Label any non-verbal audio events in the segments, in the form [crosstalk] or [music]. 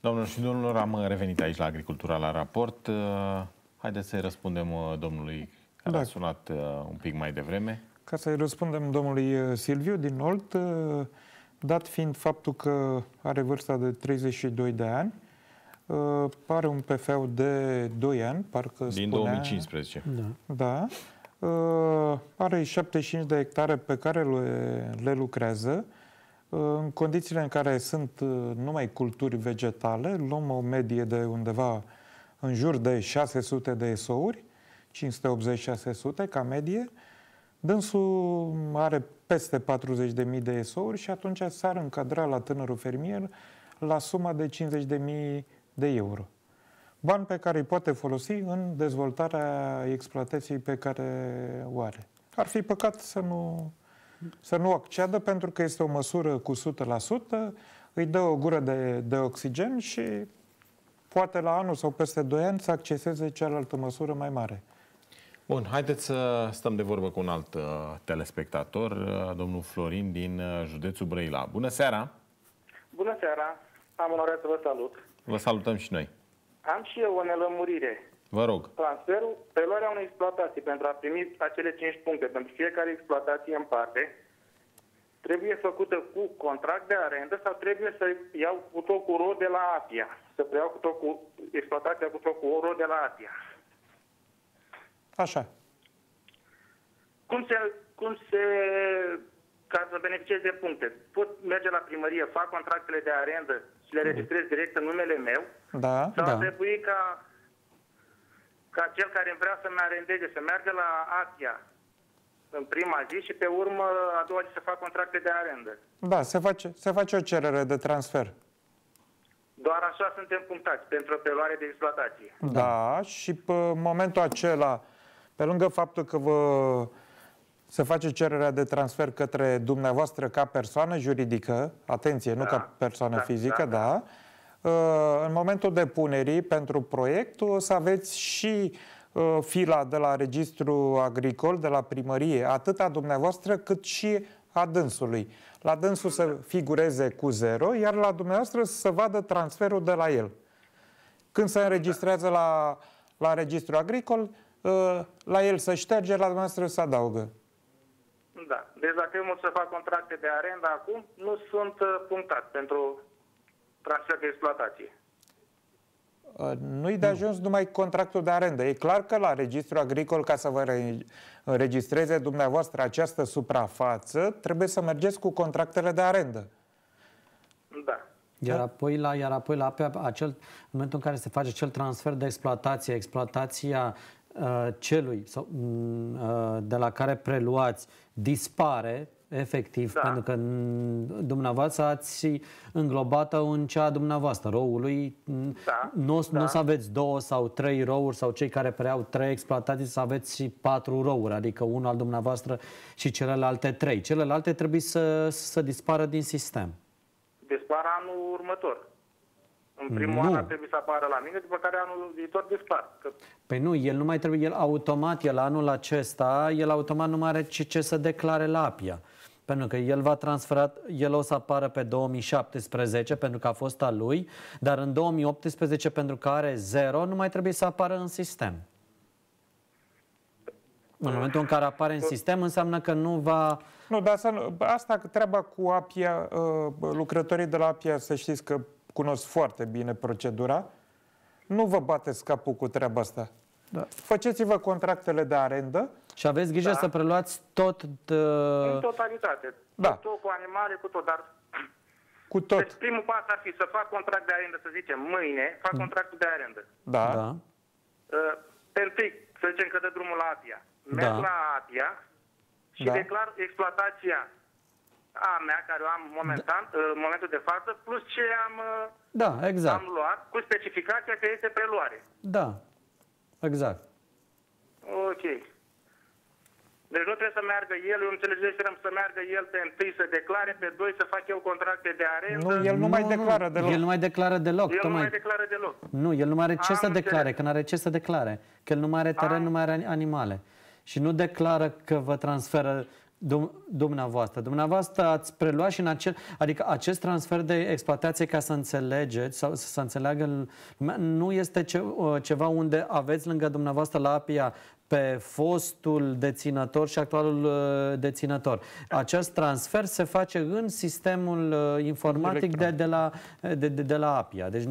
Domnul și domnilor, am revenit aici la Agricultura la raport. Uh, haideți să-i răspundem uh, domnului care da. a sunat uh, un pic mai devreme. Ca să-i răspundem domnului Silviu din Olt, dat fiind faptul că are vârsta de 32 de ani, pare un PFU de 2 ani, parcă Din spunea, 2015. Da. da. Are 75 de hectare pe care le, le lucrează. În condițiile în care sunt uh, numai culturi vegetale, luăm o medie de undeva în jur de 600 de SO-uri, 580-600 ca medie, dânsul are peste 40.000 de SO-uri și atunci s-ar încadra la tânărul fermier la suma de 50.000 de euro. Bani pe care îi poate folosi în dezvoltarea exploatației pe care o are. Ar fi păcat să nu să nu accedă pentru că este o măsură cu 100%, îi dă o gură de, de oxigen și poate la anul sau peste 2 ani să acceseze cealaltă măsură mai mare. Bun, haideți să stăm de vorbă cu un alt uh, telespectator, uh, domnul Florin din uh, județul Brăila. Bună seara! Bună seara! Am onoarea să vă salut! Vă salutăm și noi! Am și eu o nelămurire. Vă rog. Transferul, preluarea unei exploatații pentru a primi acele 5 puncte pentru fiecare exploatație în parte, trebuie făcută cu contract de arendă sau trebuie să iau cu tot cu ro de la Apia, să preiau cu tot cu exploatația cu tot cu ro de la Apia. Așa. Cum se, cum se ca să beneficiez de puncte. Pot merge la primărie, fac contractele de arendă și le mhm. registrez direct în numele meu. Da, sau da. trebuie ca ca cel care vrea să-mi arendeze, să meargă la Asia în prima zi și pe urmă a doua zi să fac contracte de arendă. Da, se face, se face o cerere de transfer. Doar așa suntem punctați pentru o preluare de exploatație. Da, și pe momentul acela, pe lângă faptul că vă se face cererea de transfer către dumneavoastră ca persoană juridică, atenție, da. nu ca persoană da, fizică, da, da, da Uh, în momentul depunerii pentru proiect o să aveți și uh, fila de la registru agricol, de la primărie, atât a dumneavoastră cât și a dânsului. La dânsul să figureze cu zero, iar la dumneavoastră să se vadă transferul de la el. Când se înregistrează la, la registru agricol, uh, la el să șterge, la dumneavoastră să adaugă. Da. Deci dacă eu mă să fac contracte de arendă acum, nu sunt punctat pentru trasea de exploatație. Uh, nu-i de ajuns numai contractul de arendă. E clar că la registrul agricol, ca să vă înregistreze dumneavoastră această suprafață, trebuie să mergeți cu contractele de arendă. Da. Iar apoi, la, iar apoi la APEA, acel, în momentul în care se face acel transfer de exploatație, exploatația uh, celui sau, mm, uh, de la care preluați dispare, efectiv, da. pentru că dumneavoastră ați înglobat în cea dumneavoastră, roului. Da. Nu, da. nu să aveți două sau trei rouri sau cei care preau trei exploatații să aveți și patru rouri, adică unul al dumneavoastră și celelalte trei. Celelalte trebuie să, să dispară din sistem. Dispară anul următor. În primul nu. an trebuie să apară la mine, după care anul viitor dispar. Că... Păi nu, el nu mai trebuie, el automat, el anul acesta, el automat nu mai are ce, ce să declare la APIA pentru că el va transfera, el o să apară pe 2017 pentru că a fost al lui, dar în 2018 pentru că are zero, nu mai trebuie să apară în sistem. În momentul în care apare în sistem, înseamnă că nu va... Nu, dar asta, asta treaba cu APIA, uh, lucrătorii de la APIA, să știți că cunosc foarte bine procedura, nu vă bateți capul cu treaba asta. Da. Faceți-vă contractele de arendă, și aveți grijă da. să preluați tot... De... În totalitate. Da. Cu tot cu animale, cu tot, dar... Cu tot. Deci primul pas ar fi să fac contract de arendă, să zicem, mâine, fac contractul mm. de arendă. Da. da. Uh, pentru, să zicem că dă drumul la APIA. Merg da. la APIA și da. declar exploatația a mea, care o am momentan, da. Uh, în momentul de față, plus ce am, uh, da, exact. am luat, cu specificația că este preluare. Da, exact. Ok. Deci nu trebuie să meargă el, eu trebuie să meargă el pe întâi să declare, pe doi să facă el contracte de arendă. Nu, el nu, nu mai nu, declară nu. deloc. El nu mai declară deloc. El tocmai. nu mai declară deloc. Nu, el nu mai are ce Am să declare, că nu are ce să declare. Că el nu mai are teren, Am. nu mai are animale. Și nu declară că vă transferă dum- dumneavoastră. Dumneavoastră ați preluat și în acel... Adică acest transfer de exploatație, ca să înțelegeți sau să se înțeleagă nu este ce, ceva unde aveți lângă dumneavoastră la APIA pe fostul deținător și actualul uh, deținător. Acest transfer se face în sistemul uh, informatic de, de, la, de, de, de la APIA. Deci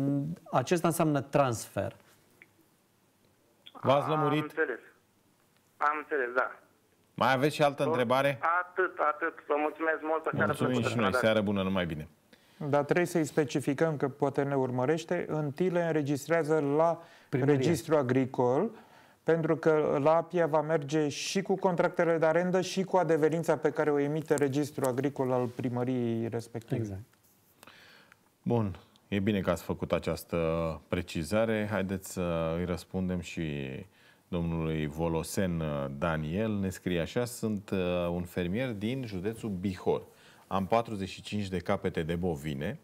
acesta înseamnă transfer. V-ați lămurit? Am înțeles. Am înțeles, da. Mai aveți și altă Tot? întrebare? Atât, atât. Vă mulțumesc mult. Mulțumim seară Mulțumim și noi. Seară bună, numai bine. Dar trebuie să-i specificăm că poate ne urmărește. În Tile înregistrează la Primărie. registru agricol pentru că la APIA va merge și cu contractele de arendă și cu adeverința pe care o emite registrul agricol al primăriei respective. Exact. Bun, e bine că ați făcut această precizare. Haideți să îi răspundem și domnului Volosen Daniel. Ne scrie așa, sunt uh, un fermier din județul Bihor. Am 45 de capete de bovine,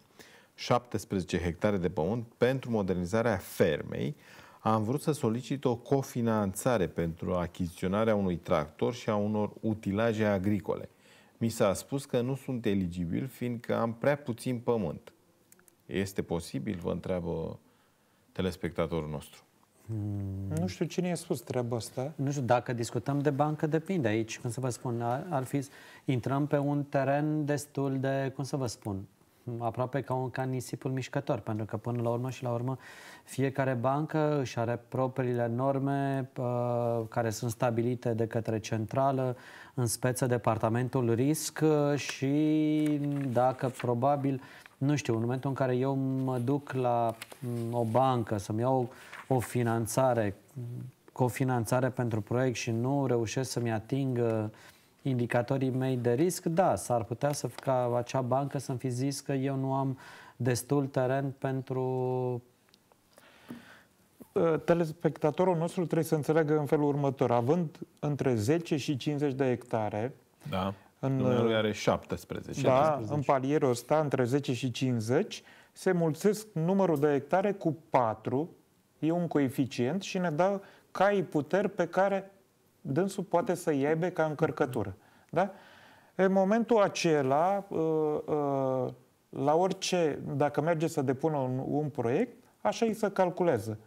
17 hectare de pământ pentru modernizarea fermei, am vrut să solicit o cofinanțare pentru achiziționarea unui tractor și a unor utilaje agricole. Mi s-a spus că nu sunt eligibil, fiindcă am prea puțin pământ. Este posibil, vă întreabă telespectatorul nostru. Hmm. Nu știu cine i-a spus treaba asta. Nu știu, dacă discutăm de bancă, depinde aici, cum să vă spun. Ar fi, intrăm pe un teren destul de, cum să vă spun, aproape ca, un, ca nisipul mișcător, pentru că până la urmă și la urmă fiecare bancă își are propriile norme uh, care sunt stabilite de către centrală, în speță departamentul risc uh, și dacă probabil, nu știu, în momentul în care eu mă duc la mm, o bancă să-mi iau o, o finanțare, cofinanțare pentru proiect și nu reușesc să-mi ating uh, indicatorii mei de risc, da, s-ar putea să, ca acea bancă să-mi fi zis că eu nu am destul teren pentru ă, telespectatorul nostru trebuie să înțeleagă în felul următor. Având între 10 și 50 de hectare, da. în, ă, are 17. Da, 17. în palierul ăsta, între 10 și 50, se mulțesc numărul de hectare cu 4, e un coeficient și ne dă cai puteri pe care dânsul poate să iebe ca încărcătură. Da? În momentul acela, uh, uh, la orice, dacă merge să depună un, un proiect, așa îi să calculează.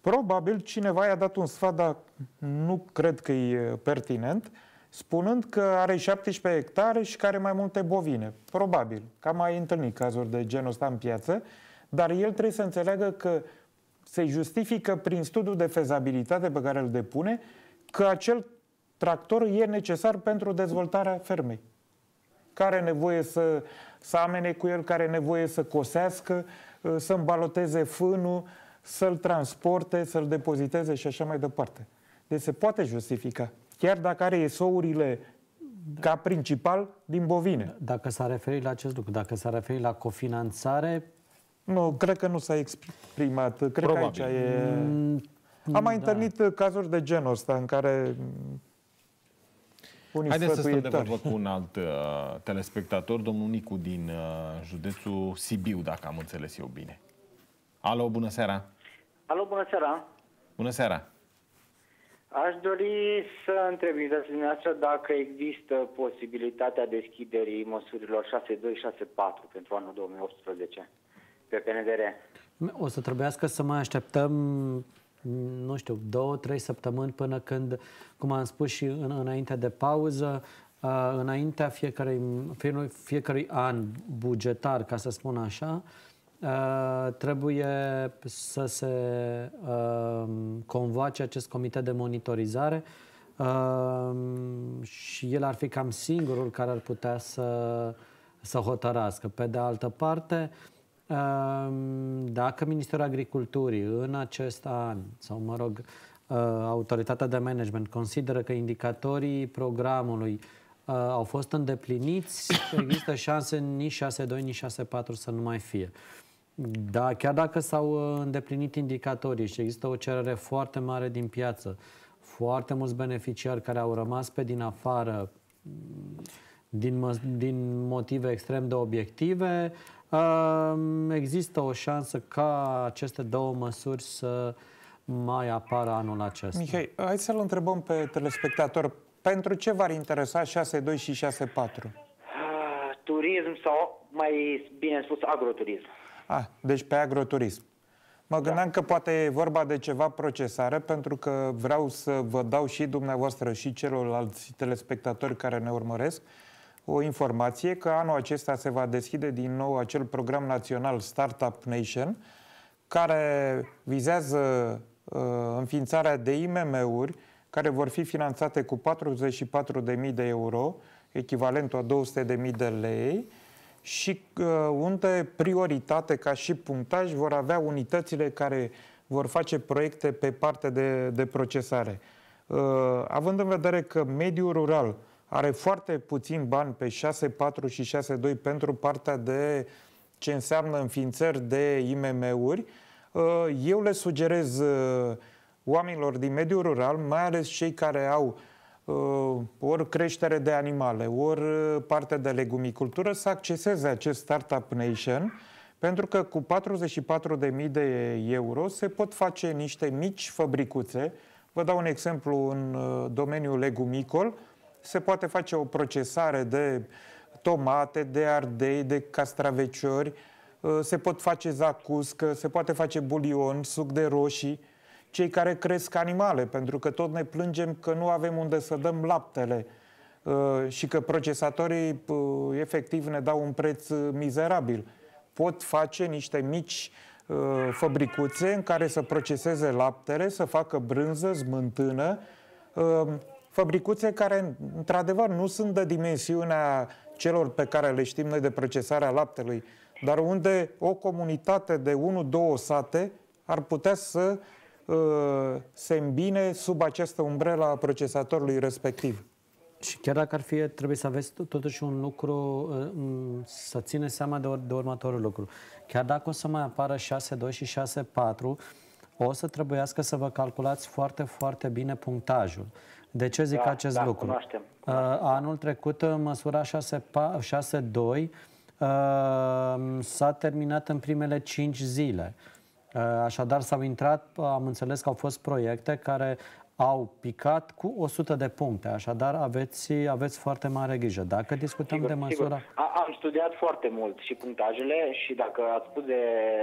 Probabil cineva i-a dat un sfat, dar nu cred că e pertinent, spunând că are 17 hectare și care mai multe bovine. Probabil, că am mai întâlnit cazuri de genul ăsta în piață, dar el trebuie să înțeleagă că se justifică prin studiul de fezabilitate pe care îl depune că acel tractor e necesar pentru dezvoltarea fermei. Care are nevoie să, să amene cu el, care are nevoie să cosească, uh, să îmbaloteze fânul, să-l transporte, să-l depoziteze și așa mai departe. Deci se poate justifica. Chiar dacă are esourile ca principal din bovine. Dacă s-a referit la acest lucru, dacă s-a referit la cofinanțare, nu, cred că nu s-a exprimat. Cred Probabil. că aici e... Mm, am mai da. întâlnit cazuri de genul ăsta în care unii Haideți să stăm de vorbă cu un alt uh, telespectator, domnul Nicu din uh, județul Sibiu, dacă am înțeles eu bine. Alo, bună seara! Alo, bună seara! Bună seara! Aș dori să întreb dumneavoastră dacă există posibilitatea deschiderii măsurilor 6264 pentru anul 2018 pe PNDR. O să trebuiască să mai așteptăm nu știu, două, trei săptămâni până când, cum am spus și în, înainte de pauză, înaintea fiecărui, fie, fiecărui an bugetar, ca să spun așa, uh, trebuie să se uh, convoace acest comitet de monitorizare uh, și el ar fi cam singurul care ar putea să, să hotărască. Pe de altă parte, uh, dacă Ministerul Agriculturii în acest an, sau mă rog, uh, autoritatea de management consideră că indicatorii programului uh, au fost îndepliniți, [coughs] există șanse nici 6.2, nici 6.4 să nu mai fie. Da, chiar dacă s-au uh, îndeplinit indicatorii și există o cerere foarte mare din piață, foarte mulți beneficiari care au rămas pe din afară mm, din, din motive extrem de obiective, Există o șansă ca aceste două măsuri să mai apară anul acesta. Mihai, hai să-l întrebăm pe telespectator. Pentru ce v-ar interesa 6.2 și 6.4? Ah, turism sau, mai bine spus, agroturism. Ah, deci pe agroturism. Mă gândeam da. că poate e vorba de ceva procesare, pentru că vreau să vă dau și dumneavoastră și celorlalți telespectatori care ne urmăresc o informație că anul acesta se va deschide din nou acel program național Startup Nation, care vizează uh, înființarea de IMM-uri care vor fi finanțate cu 44.000 de euro, echivalentul a 200.000 de lei, și uh, unde prioritate ca și punctaj vor avea unitățile care vor face proiecte pe parte de, de procesare. Uh, având în vedere că mediul rural uh, are foarte puțin bani pe 6.4 și 6.2 pentru partea de ce înseamnă înființări de IMM-uri, uh, eu le sugerez uh, oamenilor din mediul rural, mai ales cei care au uh, ori creștere de animale, ori parte de legumicultură, să acceseze acest Startup Nation, pentru că cu 44.000 de euro se pot face niște mici fabricuțe. Vă dau un exemplu în domeniul legumicol, se poate face o procesare de tomate, de ardei, de castraveciori, uh, se pot face zacuscă, se poate face bulion, suc de roșii, cei care cresc animale, pentru că tot ne plângem că nu avem unde să dăm laptele uh, și că procesatorii uh, efectiv ne dau un preț mizerabil. Pot face niște mici fabricuțe în care să proceseze laptele, să facă brânză, smântână, fabricuțe care, într-adevăr, nu sunt de dimensiunea celor pe care le știm noi de procesarea laptelui, dar unde o comunitate de 1-2 sate ar putea să uh, se îmbine sub această umbrelă a procesatorului respectiv. Și chiar dacă ar fi, trebuie să aveți totuși un lucru, uh, să țineți seama de, de următorul lucru. Chiar dacă o să mai apară 6.2 și 6.4, o să trebuiască să vă calculați foarte, foarte bine punctajul. De ce zic da, acest da, lucru? Cunoaștem. Uh, cunoaștem. anul trecut, uh, măsura 6.2 uh, s-a terminat în primele 5 zile. așadar, s-au intrat, am înțeles că au fost proiecte care au picat cu 100 de puncte, așadar aveți, aveți foarte mare grijă. Dacă discutăm sigur, de măsura... A, am studiat foarte mult și punctajele și dacă ați spus de,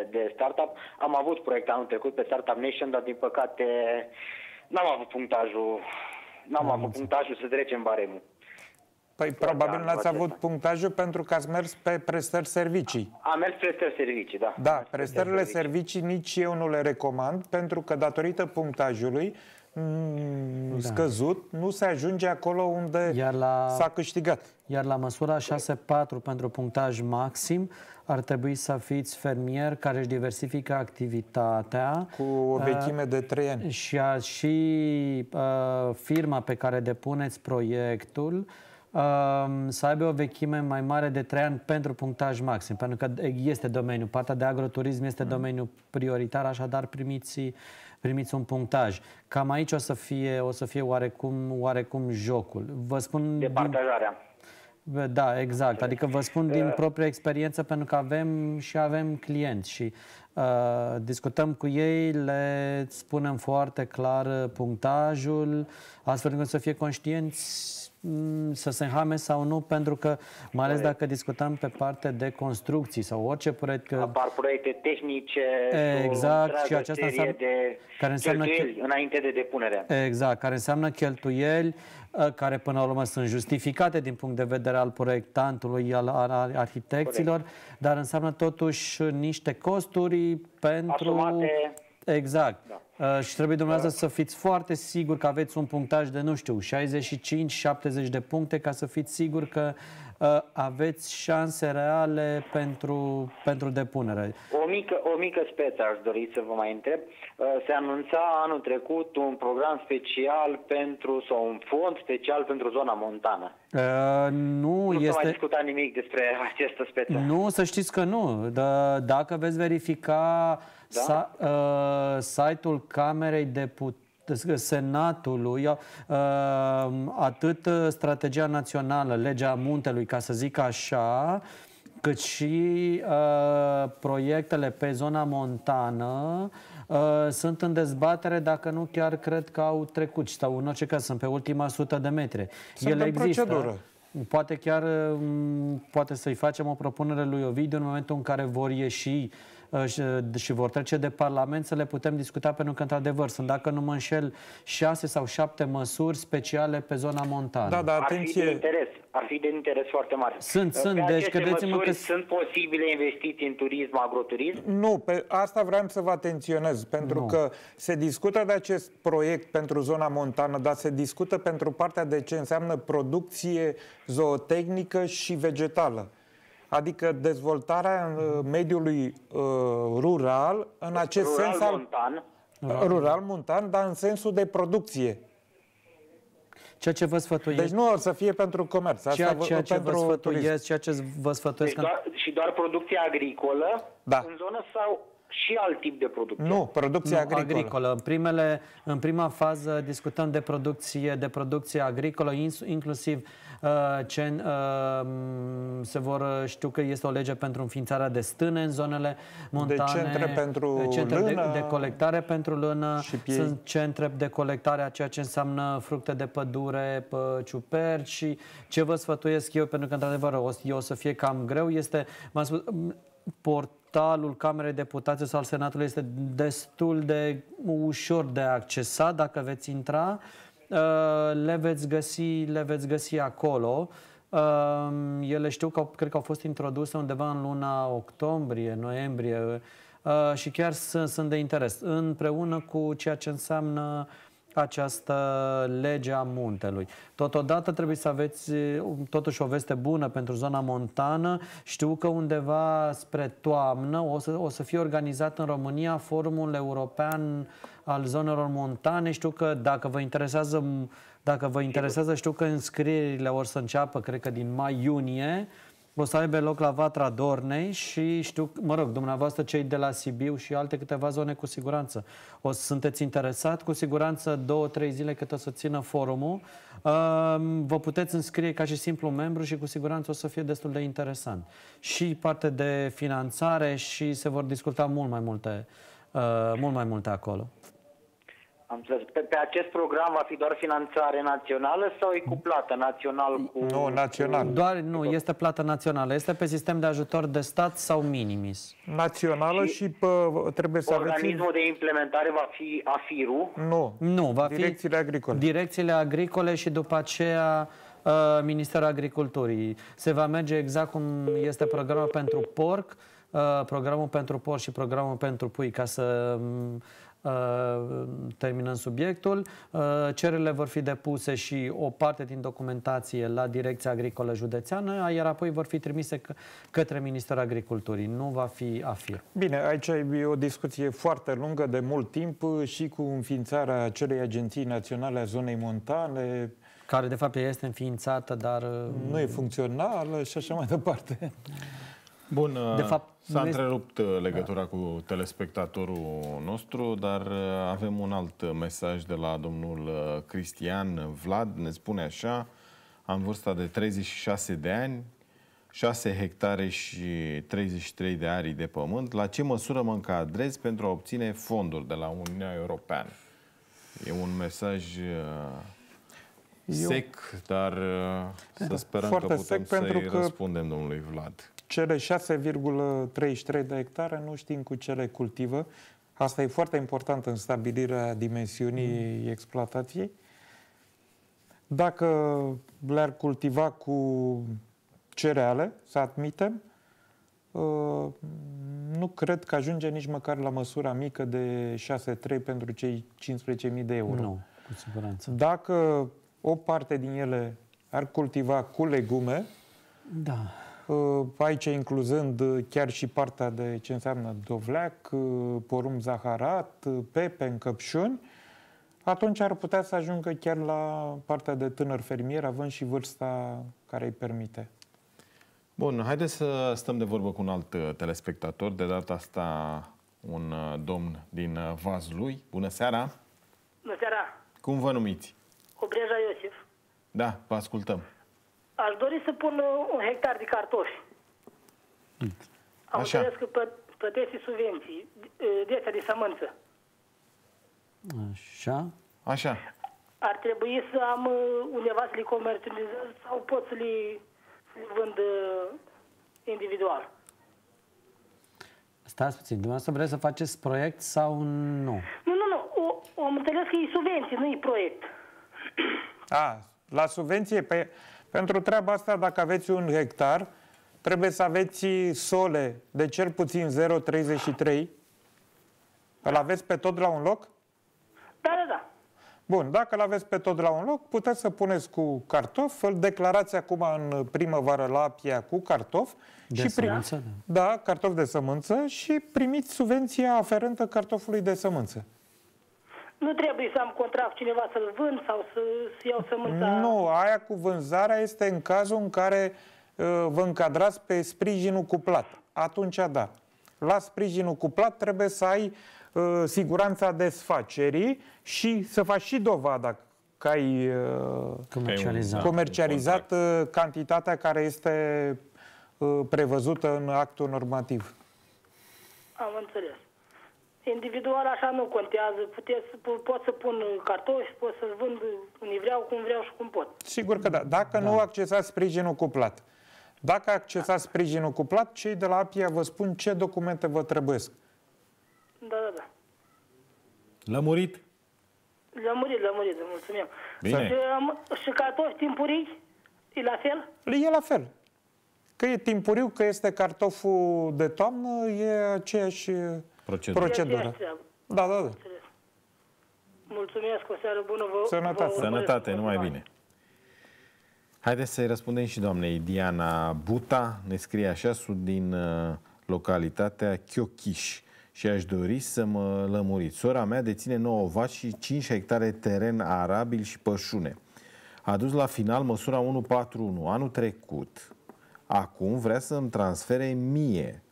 de startup, am avut proiect anul trecut pe Startup Nation, dar din păcate n-am avut punctajul N-am avut punctajul să trecem baremul. Păi Tot probabil n-ați avut acesta. punctajul pentru că ați mers pe prestări servicii. Am mers prestări servicii, da. Da, prestările servicii. nici eu nu le recomand pentru că datorită punctajului mm, da. scăzut, nu se ajunge acolo unde iar la, s-a câștigat. Iar la măsura 6.4 pentru punctaj maxim, ar trebui să fiți fermier care își diversifică activitatea. Cu uh, o vechime de trei ani. Și a, și uh, firma pe care depuneți proiectul uh, să aibă o vechime mai mare de trei ani pentru punctaj maxim, pentru că este domeniul, partea de agroturism este mm. domeniul prioritar, așadar primiți primiți un punctaj. Cam aici o să fie, o să fie oarecum, oarecum jocul. Vă spun... Departajarea. Din da, exact. Adică vă spun din propria experiență pentru că avem și avem clienți și Uh, discutăm cu ei, le spunem foarte clar uh, punctajul, astfel încât să fie conștienți mm, să se înhame sau nu, pentru că, mai ales dacă discutăm pe parte de construcții sau orice proiect... Că... Apar proiecte tehnice, exact, și aceasta înseamnă, de care înseamnă cheltuieli înainte de depunere. Exact, care înseamnă cheltuieli uh, care până la urmă sunt justificate din punct de vedere al proiectantului, al, al arhitecților, Corect. dar înseamnă totuși niște costuri pentru Asumate. Exact. Da. Uh, și trebuie dumneavoastră da. să fiți foarte siguri că aveți un punctaj de, nu știu, 65-70 de puncte ca să fiți siguri că uh, aveți șanse reale pentru, pentru depunere. O mică, o mică speță aș dori să vă mai întreb. Uh, se anunța anul trecut un program special pentru, sau un fond special pentru zona montană. Uh, nu, nu este... s-a mai discutat nimic despre această speță. Nu, să știți că nu. D- dacă veți verifica da? Sa, uh, site-ul Camerei deput Senatului, uh, atât uh, strategia națională, legea muntelui, ca să zic așa, cât și uh, proiectele pe zona montană sunt în dezbatere, dacă nu chiar cred că au trecut sau în orice caz sunt pe ultima sută de metri. Sunt Ele există. Procedură. Poate chiar um, poate să-i facem o propunere lui Ovidiu în momentul în care vor ieși uh, Uh, uh, și vor trece de Parlament să le putem discuta, pentru că, într-adevăr, sunt, dacă nu mă înșel, șase sau șapte măsuri speciale pe zona montană. Da, da, atenție. Ar fi de interes, ar fi de interes foarte mare. Sunt, sunt, deci credeți-mă că... Sunt posibile investiții în turism, agroturism? Nu, pe asta vreau să vă atenționez, pentru nu. că se discută de acest proiect pentru zona montană, dar se discută pentru partea de ce înseamnă producție zootehnică și vegetală adică dezvoltarea uh, mediului uh, rural în acest rural, sens al... Montan. Rural, montan, dar în sensul de producție. Ceea ce vă sfătuiesc... Deci nu o să fie pentru comerț. Asta ceea, ceea ce pentru vă sfătuiesc, turism. ceea ce vă sfătuiesc... Deci doar, și doar producția agricolă da. în zonă sau și alt tip de producție? Nu, producția nu, agricolă. agricolă. În, primele, în prima fază discutăm de producție, de producție agricolă, inclusiv Uh, ce uh, se vor, uh, știu că este o lege pentru înființarea de stâne în zonele montane, de centre pentru centre lână, de, de colectare pentru lână, și sunt centre de colectare a ceea ce înseamnă fructe de pădure, pă, ciuperci și ce vă sfătuiesc eu, pentru că într-adevăr o, o să fie cam greu, este, m-am spus, port portalul Camerei Deputaților sau al Senatului este destul de ușor de accesat dacă veți intra. Uh, le veți găsi, le veți găsi acolo. Um, ele știu că cred că au fost introduse undeva în luna octombrie, noiembrie uh, și chiar sunt, sunt de interes. Împreună cu ceea ce înseamnă uh, această lege a muntelui. Totodată trebuie să aveți uh, totuși o veste bună pentru zona montană. Știu că undeva spre toamnă o să, o să fie organizat în România forumul european al zonelor montane. Știu că dacă vă interesează, dacă vă interesează știu că înscrierile o să înceapă, cred că din mai-iunie o să aibă loc la Vatra Dornei și știu, mă rog, dumneavoastră cei de la Sibiu și alte câteva zone cu siguranță. O să sunteți interesat, cu siguranță două, trei zile cât o să țină forumul. Vă puteți înscrie ca și simplu membru și cu siguranță o să fie destul de interesant. Și parte de finanțare și se vor discuta mult mai multe, uh, mult mai multe acolo. Am înțeles. Pe, pe acest program va fi doar finanțare națională sau e cu plată național? Cu... Nu, național. Doar, nu, este plată națională. Este pe sistem de ajutor de stat sau minimis? Națională și, și pă, trebuie să Organismul aveți... de implementare va fi AFIRU? Nu. Nu, va direcțiile fi agricole. direcțiile agricole și după aceea uh, Ministerul Agriculturii. Se va merge exact cum este programul pentru porc, uh, programul pentru porc și programul pentru pui, ca să Uh, terminăm subiectul. Uh, cererile vor fi depuse și o parte din documentație la Direcția Agricolă Județeană, iar apoi vor fi trimise către Ministerul Agriculturii. Nu va fi AFIR. Bine, aici e o discuție foarte lungă, de mult timp, și cu înființarea acelei agenții naționale a zonei montane, care de fapt este înființată, dar... Uh, nu e funcțională și așa mai departe. Bun, de uh, fapt, s-a nu întrerupt este... Uh, da. legătura da. cu telespectatorul nostru, dar uh, avem un alt mesaj de la domnul Cristian Vlad, ne spune așa, am vârsta de 36 de ani, 6 hectare și 33 de arii de pământ. La ce măsură mă încadrez pentru a obține fonduri de la Uniunea Europeană? E un mesaj sec, Eu... dar să sperăm Foarte că putem sec să-i că... răspundem domnului Vlad. Cele 6,33 de hectare nu știm cu ce le cultivă. Asta e foarte important în stabilirea dimensiunii mm. exploatației. Dacă le-ar cultiva cu cereale, să admitem, uh, nu cred că ajunge nici măcar la măsura mică de 6,3 pentru cei 15.000 de euro. Nu, cu siguranță. Dacă o parte din ele ar cultiva cu legume, da. Ă, aici incluzând ă, chiar și partea de ce înseamnă dovleac, ă, porumb zaharat, pepe, încăpșuni, atunci ar putea să ajungă chiar la partea de tânăr fermier, având și vârsta care îi permite. Bun, haideți să stăm de vorbă cu un alt telespectator, de data asta un domn din Vazlui. Bună seara! Bună seara! Cum vă numiți? Obreja Iosif. Da, vă ascultăm. Aș dori să pun uh, un hectar de cartofi. Am Așa. înțeles că plătesc subvenții, uh, de de sămânță. Așa. Așa. Ar trebui să am uh, undeva să le comercializez sau pot să le, să le vând individual. Stați puțin, dumneavoastră vreți să faceți proiect sau nu? Nu, nu, nu. O, am înțeles că e subvenție, nu e proiect. A, ah, la subvenție, pe... Pentru treaba asta, dacă aveți un hectar, trebuie să aveți sole de cel puțin 0,33. Îl aveți pe tot la un loc? Da, da, da. Bun, dacă îl aveți pe tot la un loc, puteți să puneți cu cartof, îl declarați acum în primăvară la apia cu cartof. De și sămânță? Da. da, cartof de sămânță și primiți subvenția aferentă cartofului de sămânță. Nu trebuie să am contract cineva să-l vând sau să, să iau sămânța. Nu, aia cu vânzarea este în cazul în care uh, vă încadrați pe sprijinul cuplat. Atunci da. La sprijinul cuplat trebuie să ai uh, siguranța desfacerii și să faci și dovada că ai uh, comercializat, comercializat uh, cantitatea care este uh, prevăzută în actul normativ. Am înțeles. Individual așa nu contează, Puteți, pot să pun cartofi, pot să-l vând unii vreau, cum vreau și cum pot. Sigur că da. Dacă da. nu accesați sprijinul cuplat, dacă accesați da. sprijinul cuplat, cei de la APIA vă spun ce documente vă trebuiesc. Da, da, da. Lămurit? Lămurit, lămurit, mulțumim. Bine. Și, și cartofi timpurii? E la fel? E la fel. Că e timpuriu, că este cartoful de toamnă, e aceeași... Procedură. Procedură. Da, da, da. Mulțumesc, o seară bună. Vă, Sănătate. Vă Sănătate, numai bine. Haideți să-i răspundem și doamnei Diana Buta. Ne scrie așa, sunt din uh, localitatea Chiochiș și aș dori să mă lămuriți. Sora mea deține 9 vaci și 5 hectare teren arabil și pășune. A dus la final măsura 141 anul trecut. Acum vrea să-mi transfere mie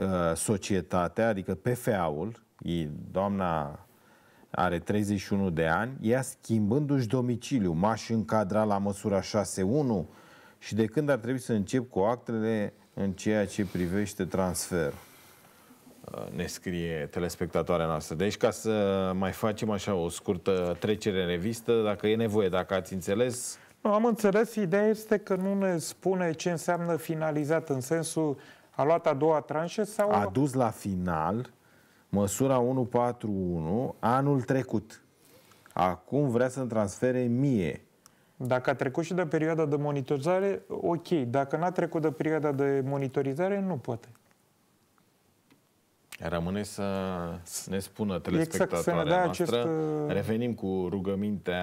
Uh, societatea, adică PFA-ul, doamna are 31 de ani, ea schimbându-și domiciliu, m-aș încadra la măsura 6.1 și de când ar trebui să încep cu actele în ceea ce privește transferul uh, ne scrie telespectatoarea noastră. Deci, ca să mai facem așa o scurtă trecere în revistă, dacă e nevoie, dacă ați înțeles... Nu, am înțeles. Ideea este că nu ne spune ce înseamnă finalizat, în sensul a luat a doua tranșă sau... A dus la final măsura 141 anul trecut. Acum vrea să-mi transfere mie. Dacă a trecut și de perioada de monitorizare, ok. Dacă n-a trecut de perioada de monitorizare, nu poate. Rămâne să ne spună exact, telespectatoarea exact, noastră. Acest... Uh, Revenim cu rugămintea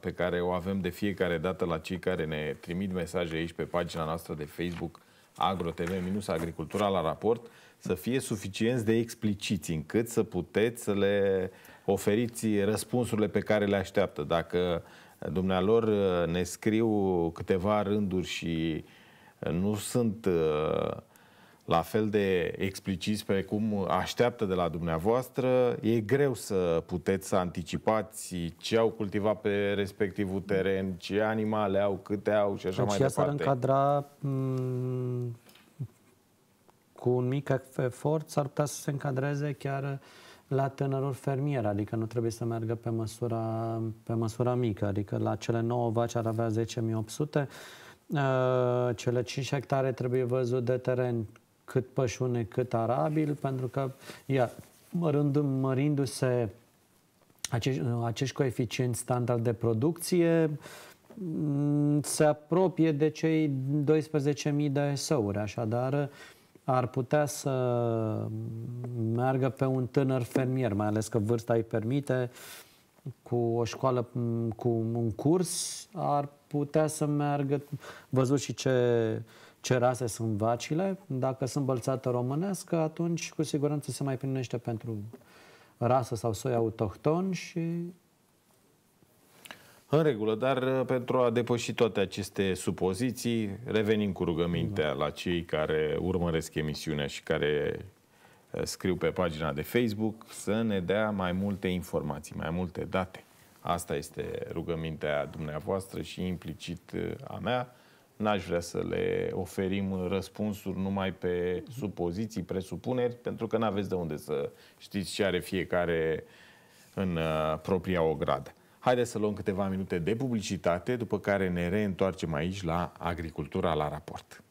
pe care o avem de fiecare dată la cei care ne trimit mesaje aici pe pagina noastră de Facebook AgroTV minus Agricultura la raport să fie suficienți de expliciți încât să puteți să le oferiți răspunsurile pe care le așteaptă. Dacă dumnealor uh, ne scriu câteva rânduri și uh, nu sunt uh, la fel de expliciți pe cum așteaptă de la dumneavoastră, e greu să puteți să anticipați ce au cultivat pe respectivul teren, ce animale au, câte au și așa deci mai departe. Deci încadra mm, cu un mic efort, s-ar putea să se încadreze chiar la tânărul fermier, adică nu trebuie să meargă pe măsura, pe măsura mică, adică la cele 9 vaci ar avea 10.800, uh, cele 5 hectare trebuie văzut de teren cât pășune, cât arabil, pentru că, ia, mărindu-se acești, acești coeficienți standard de producție, mm, se apropie de cei 12.000 de SO-uri, așadar ar putea să meargă pe un tânăr fermier, mai ales că vârsta îi permite, cu o școală, mm, cu un curs, ar putea să meargă, văzut și ce ce rase sunt vacile. Dacă sunt bălțată românească, atunci cu siguranță se mai primește pentru rasă sau soi autohton și... În regulă, dar uh, pentru a depăși toate aceste supoziții, revenim cu rugămintea da. la cei care urmăresc emisiunea și care uh, scriu pe pagina de Facebook să ne dea mai multe informații, mai multe date. Asta este rugămintea dumneavoastră și implicit uh, a mea N-aș vrea să le oferim răspunsuri numai pe supoziții, presupuneri, pentru că n-aveți de unde să știți ce are fiecare în uh, propria ogradă. Haideți să luăm câteva minute de publicitate, după care ne reîntoarcem aici la agricultura la raport.